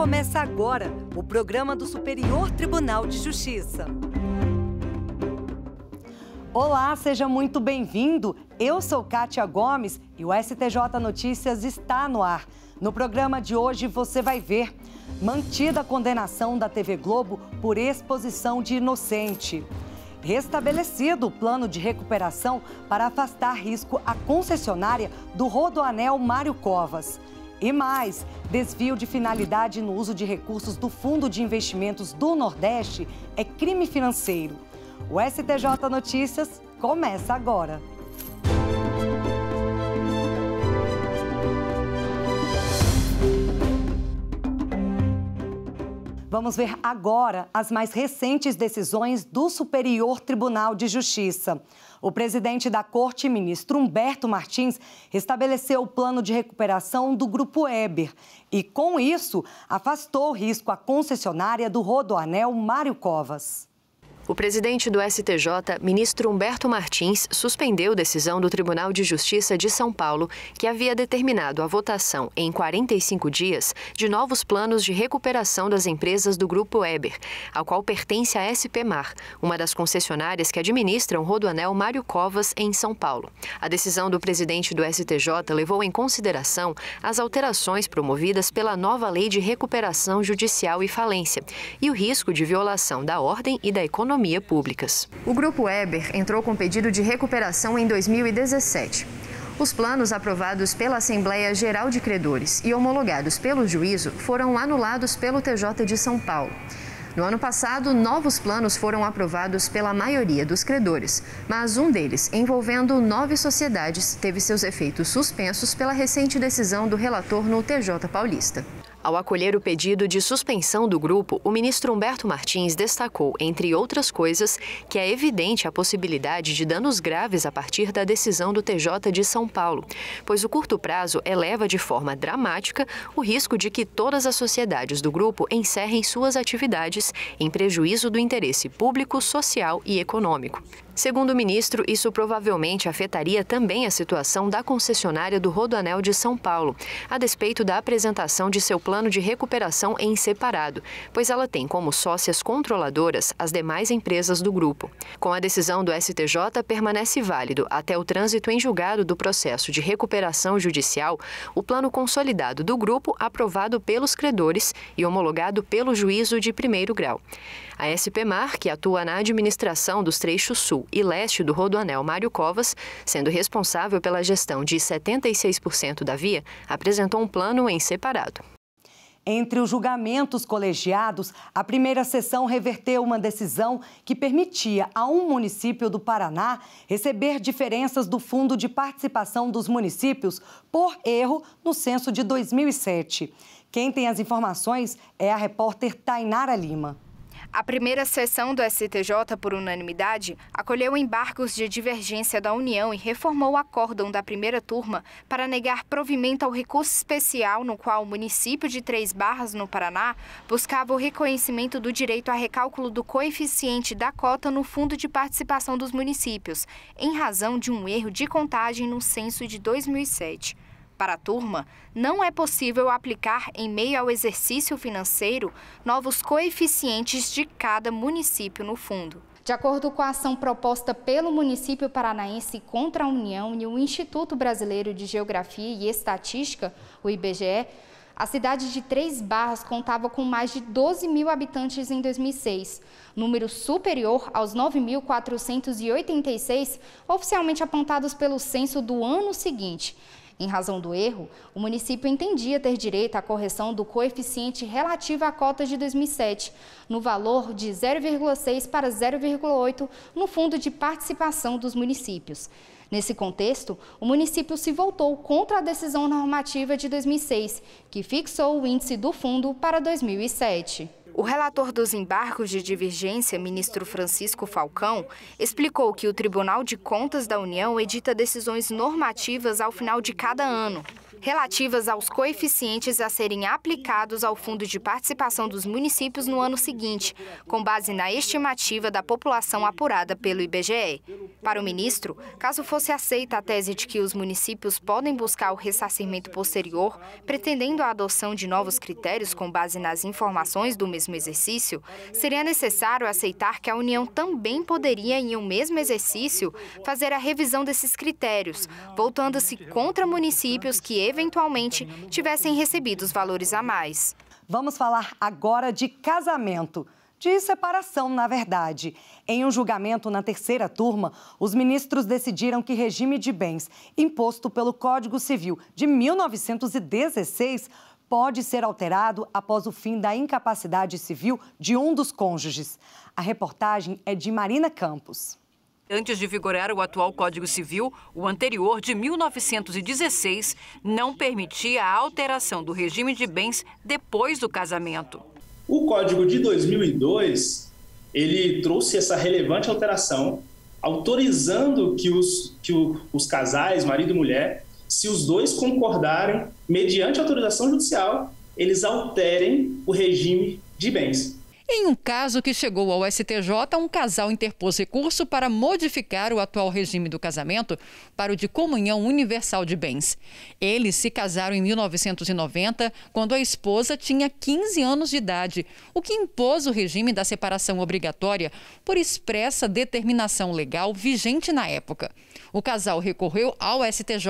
começa agora o programa do Superior Tribunal de Justiça. Olá, seja muito bem-vindo. Eu sou Kátia Gomes e o STJ Notícias está no ar. No programa de hoje você vai ver mantida a condenação da TV Globo por exposição de inocente. Restabelecido o plano de recuperação para afastar risco à concessionária do Rodoanel Mário Covas. E mais, desvio de finalidade no uso de recursos do Fundo de Investimentos do Nordeste é crime financeiro. O STJ Notícias começa agora. Vamos ver agora as mais recentes decisões do Superior Tribunal de Justiça. O presidente da corte, ministro Humberto Martins, restabeleceu o plano de recuperação do Grupo Eber e, com isso, afastou o risco à concessionária do Rodoanel Mário Covas. O presidente do STJ, ministro Humberto Martins, suspendeu decisão do Tribunal de Justiça de São Paulo, que havia determinado a votação em 45 dias de novos planos de recuperação das empresas do Grupo Weber, ao qual pertence a SP Mar, uma das concessionárias que administram o Rodoanel Mário Covas em São Paulo. A decisão do presidente do STJ levou em consideração as alterações promovidas pela nova Lei de Recuperação Judicial e Falência e o risco de violação da ordem e da economia economia públicas. O Grupo Weber entrou com pedido de recuperação em 2017. Os planos aprovados pela Assembleia Geral de Credores e homologados pelo juízo foram anulados pelo TJ de São Paulo. No ano passado, novos planos foram aprovados pela maioria dos credores, mas um deles, envolvendo nove sociedades, teve seus efeitos suspensos pela recente decisão do relator no TJ Paulista. Ao acolher o pedido de suspensão do grupo, o ministro Humberto Martins destacou, entre outras coisas, que é evidente a possibilidade de danos graves a partir da decisão do TJ de São Paulo, pois o curto prazo eleva de forma dramática o risco de que todas as sociedades do grupo encerrem suas atividades em prejuízo do interesse público, social e econômico. Segundo o ministro, isso provavelmente afetaria também a situação da concessionária do Rodoanel de São Paulo, a despeito da apresentação de seu plano de recuperação em separado, pois ela tem como sócias controladoras as demais empresas do grupo. Com a decisão do STJ, permanece válido até o trânsito em julgado do processo de recuperação judicial o plano consolidado do grupo aprovado pelos credores e homologado pelo juízo de primeiro grau. A SPMAR, que atua na administração dos trechos sul e leste do rodoanel Mário Covas, sendo responsável pela gestão de 76% da via, apresentou um plano em separado. Entre os julgamentos colegiados, a primeira sessão reverteu uma decisão que permitia a um município do Paraná receber diferenças do Fundo de Participação dos Municípios por erro no censo de 2007. Quem tem as informações é a repórter Tainara Lima. A primeira sessão do STJ, por unanimidade, acolheu embargos de divergência da União e reformou o acórdão da primeira turma para negar provimento ao recurso especial no qual o município de Três Barras, no Paraná, buscava o reconhecimento do direito a recálculo do coeficiente da cota no Fundo de Participação dos Municípios, em razão de um erro de contagem no censo de 2007 para a turma, não é possível aplicar, em meio ao exercício financeiro, novos coeficientes de cada município no fundo. De acordo com a ação proposta pelo município paranaense contra a União e o Instituto Brasileiro de Geografia e Estatística, o IBGE, a cidade de Três Barras contava com mais de 12 mil habitantes em 2006, número superior aos 9.486 oficialmente apontados pelo censo do ano seguinte. Em razão do erro, o município entendia ter direito à correção do coeficiente relativo à cota de 2007, no valor de 0,6 para 0,8 no Fundo de Participação dos Municípios. Nesse contexto, o município se voltou contra a decisão normativa de 2006, que fixou o índice do fundo para 2007. O relator dos embargos de divergência, ministro Francisco Falcão, explicou que o Tribunal de Contas da União edita decisões normativas ao final de cada ano relativas aos coeficientes a serem aplicados ao Fundo de Participação dos Municípios no ano seguinte, com base na estimativa da população apurada pelo IBGE. Para o ministro, caso fosse aceita a tese de que os municípios podem buscar o ressarcimento posterior, pretendendo a adoção de novos critérios com base nas informações do mesmo exercício, seria necessário aceitar que a União também poderia, em um mesmo exercício, fazer a revisão desses critérios, voltando-se contra municípios que eventualmente tivessem recebido os valores a mais. Vamos falar agora de casamento de separação, na verdade. Em um julgamento na terceira turma, os ministros decidiram que regime de bens imposto pelo Código Civil de 1916 pode ser alterado após o fim da incapacidade civil de um dos cônjuges. A reportagem é de Marina Campos. Antes de vigorar o atual Código Civil, o anterior, de 1916, não permitia a alteração do regime de bens depois do casamento. O Código de 2002, ele trouxe essa relevante alteração, autorizando que os, que o, os casais, marido e mulher, se os dois concordarem, mediante autorização judicial, eles alterem o regime de bens. Em um caso que chegou ao STJ, um casal interpôs recurso para modificar o atual regime do casamento para o de comunhão universal de bens. Eles se casaram em 1990, quando a esposa tinha 15 anos de idade, o que impôs o regime da separação obrigatória por expressa determinação legal vigente na época. O casal recorreu ao STJ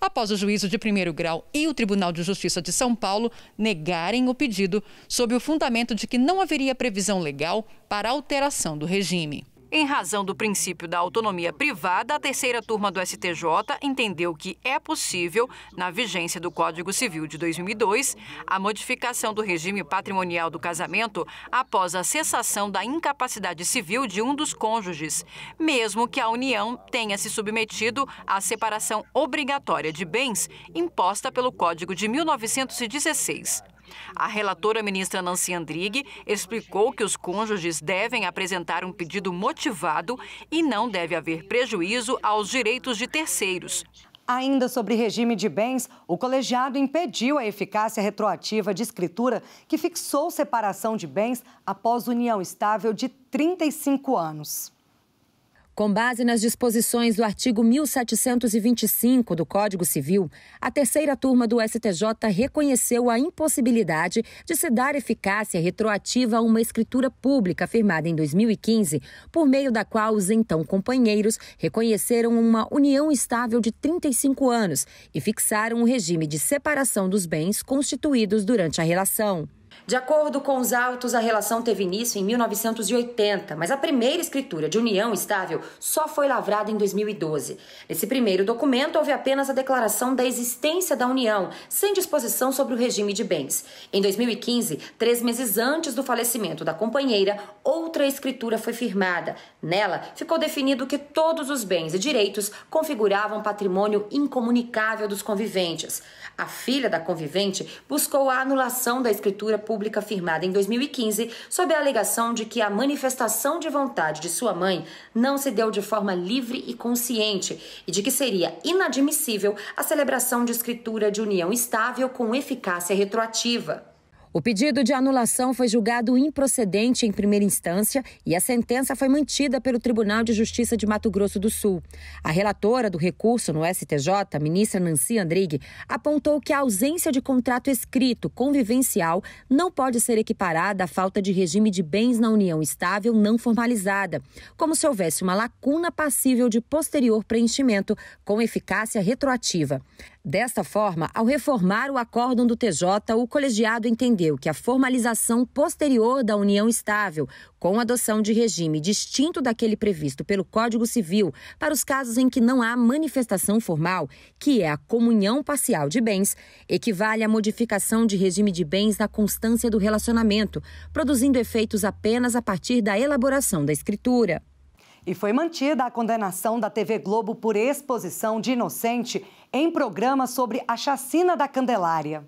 após o juízo de primeiro grau e o Tribunal de Justiça de São Paulo negarem o pedido sob o fundamento de que não haveria havia previsão legal para alteração do regime. Em razão do princípio da autonomia privada, a terceira turma do STJ entendeu que é possível, na vigência do Código Civil de 2002, a modificação do regime patrimonial do casamento após a cessação da incapacidade civil de um dos cônjuges, mesmo que a união tenha se submetido à separação obrigatória de bens imposta pelo Código de 1916. A relatora ministra Nancy Andrighi explicou que os cônjuges devem apresentar um pedido motivado e não deve haver prejuízo aos direitos de terceiros. Ainda sobre regime de bens, o colegiado impediu a eficácia retroativa de escritura que fixou separação de bens após união estável de 35 anos. Com base nas disposições do artigo 1725 do Código Civil, a terceira turma do STJ reconheceu a impossibilidade de se dar eficácia retroativa a uma escritura pública firmada em 2015, por meio da qual os então companheiros reconheceram uma união estável de 35 anos e fixaram o um regime de separação dos bens constituídos durante a relação. De acordo com os autos, a relação teve início em 1980, mas a primeira escritura de união estável só foi lavrada em 2012. Nesse primeiro documento, houve apenas a declaração da existência da união, sem disposição sobre o regime de bens. Em 2015, três meses antes do falecimento da companheira, outra escritura foi firmada. Nela, ficou definido que todos os bens e direitos configuravam patrimônio incomunicável dos conviventes. A filha da convivente buscou a anulação da escritura por pública firmada em 2015 sob a alegação de que a manifestação de vontade de sua mãe não se deu de forma livre e consciente e de que seria inadmissível a celebração de escritura de união estável com eficácia retroativa. O pedido de anulação foi julgado improcedente em primeira instância e a sentença foi mantida pelo Tribunal de Justiça de Mato Grosso do Sul. A relatora do recurso no STJ, ministra Nancy Andrighi, apontou que a ausência de contrato escrito convivencial não pode ser equiparada à falta de regime de bens na união estável não formalizada, como se houvesse uma lacuna passível de posterior preenchimento com eficácia retroativa. Desta forma, ao reformar o acórdão do TJ, o colegiado entendeu que a formalização posterior da união estável, com adoção de regime distinto daquele previsto pelo Código Civil para os casos em que não há manifestação formal, que é a comunhão parcial de bens, equivale à modificação de regime de bens na constância do relacionamento, produzindo efeitos apenas a partir da elaboração da escritura. E foi mantida a condenação da TV Globo por exposição de inocente em programa sobre a chacina da Candelária.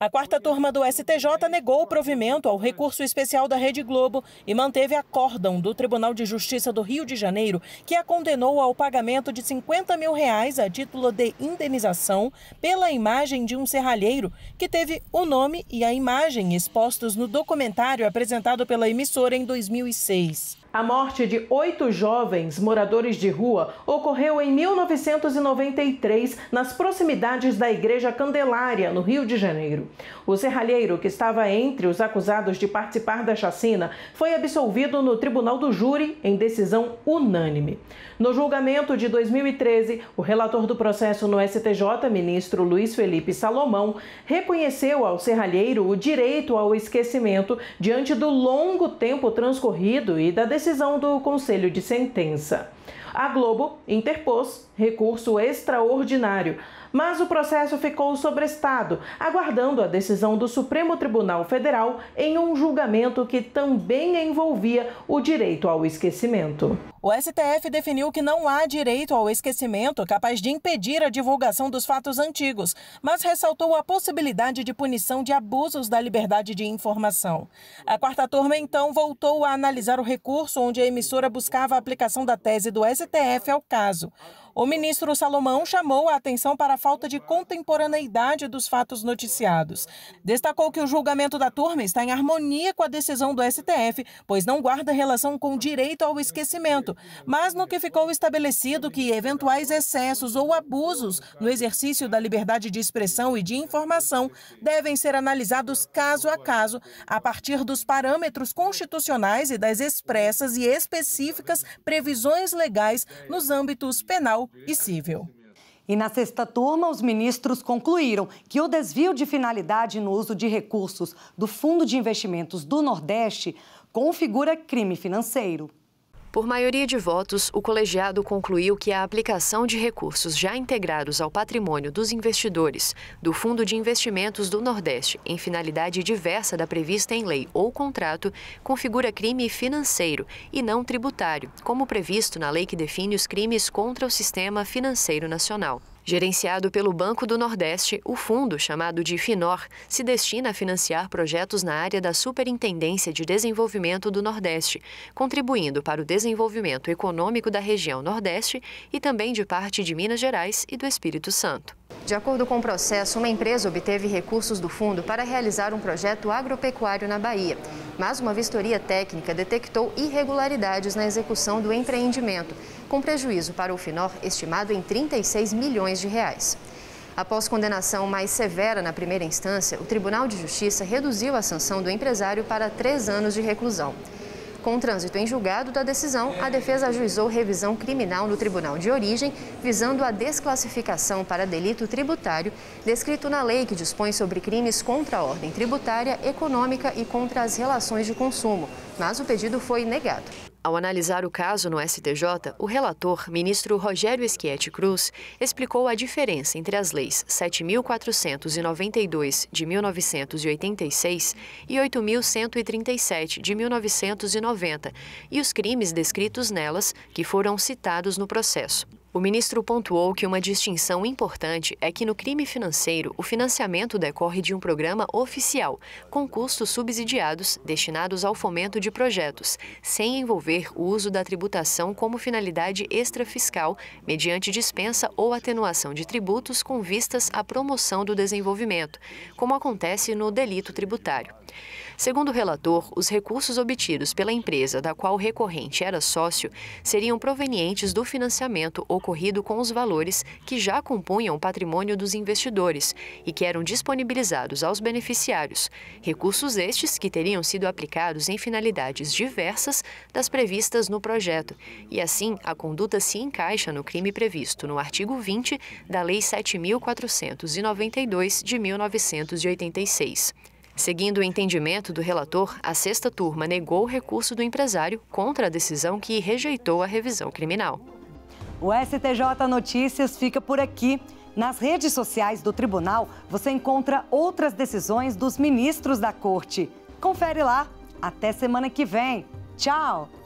A quarta turma do STJ negou o provimento ao recurso especial da Rede Globo e manteve a córdão do Tribunal de Justiça do Rio de Janeiro, que a condenou ao pagamento de 50 mil reais a título de indenização pela imagem de um serralheiro que teve o nome e a imagem expostos no documentário apresentado pela emissora em 2006. A morte de oito jovens moradores de rua ocorreu em 1993, nas proximidades da Igreja Candelária, no Rio de Janeiro. O serralheiro, que estava entre os acusados de participar da chacina, foi absolvido no Tribunal do Júri em decisão unânime. No julgamento de 2013, o relator do processo no STJ, ministro Luiz Felipe Salomão, reconheceu ao serralheiro o direito ao esquecimento diante do longo tempo transcorrido e da decisão decisão do Conselho de Sentença. A Globo interpôs recurso extraordinário mas o processo ficou sobrestado, aguardando a decisão do Supremo Tribunal Federal em um julgamento que também envolvia o direito ao esquecimento. O STF definiu que não há direito ao esquecimento capaz de impedir a divulgação dos fatos antigos, mas ressaltou a possibilidade de punição de abusos da liberdade de informação. A quarta turma, então, voltou a analisar o recurso onde a emissora buscava a aplicação da tese do STF ao caso. O ministro Salomão chamou a atenção para a falta de contemporaneidade dos fatos noticiados. Destacou que o julgamento da turma está em harmonia com a decisão do STF, pois não guarda relação com o direito ao esquecimento, mas no que ficou estabelecido que eventuais excessos ou abusos no exercício da liberdade de expressão e de informação devem ser analisados caso a caso, a partir dos parâmetros constitucionais e das expressas e específicas previsões legais nos âmbitos penal e Cível. E na sexta turma, os ministros concluíram que o desvio de finalidade no uso de recursos do Fundo de Investimentos do Nordeste configura crime financeiro. Por maioria de votos, o colegiado concluiu que a aplicação de recursos já integrados ao patrimônio dos investidores do Fundo de Investimentos do Nordeste em finalidade diversa da prevista em lei ou contrato configura crime financeiro e não tributário, como previsto na lei que define os crimes contra o sistema financeiro nacional. Gerenciado pelo Banco do Nordeste, o fundo, chamado de FINOR, se destina a financiar projetos na área da Superintendência de Desenvolvimento do Nordeste, contribuindo para o desenvolvimento econômico da região Nordeste e também de parte de Minas Gerais e do Espírito Santo. De acordo com o processo, uma empresa obteve recursos do fundo para realizar um projeto agropecuário na Bahia. Mas uma vistoria técnica detectou irregularidades na execução do empreendimento com prejuízo para o Finor estimado em 36 milhões de reais. Após condenação mais severa na primeira instância, o Tribunal de Justiça reduziu a sanção do empresário para três anos de reclusão. Com o trânsito em julgado da decisão, a defesa ajuizou revisão criminal no tribunal de origem, visando a desclassificação para delito tributário, descrito na lei que dispõe sobre crimes contra a ordem tributária, econômica e contra as relações de consumo, mas o pedido foi negado. Ao analisar o caso no STJ, o relator, ministro Rogério Schietti Cruz, explicou a diferença entre as leis 7.492 de 1986 e 8.137 de 1990 e os crimes descritos nelas que foram citados no processo. O ministro pontuou que uma distinção importante é que no crime financeiro, o financiamento decorre de um programa oficial, com custos subsidiados destinados ao fomento de projetos, sem envolver o uso da tributação como finalidade extrafiscal, mediante dispensa ou atenuação de tributos com vistas à promoção do desenvolvimento, como acontece no delito tributário. Segundo o relator, os recursos obtidos pela empresa da qual o recorrente era sócio seriam provenientes do financiamento ocorrido com os valores que já compunham o patrimônio dos investidores e que eram disponibilizados aos beneficiários, recursos estes que teriam sido aplicados em finalidades diversas das previstas no projeto, e assim a conduta se encaixa no crime previsto no artigo 20 da Lei 7.492 de 1986. Seguindo o entendimento do relator, a sexta turma negou o recurso do empresário contra a decisão que rejeitou a revisão criminal. O STJ Notícias fica por aqui. Nas redes sociais do tribunal, você encontra outras decisões dos ministros da corte. Confere lá. Até semana que vem. Tchau!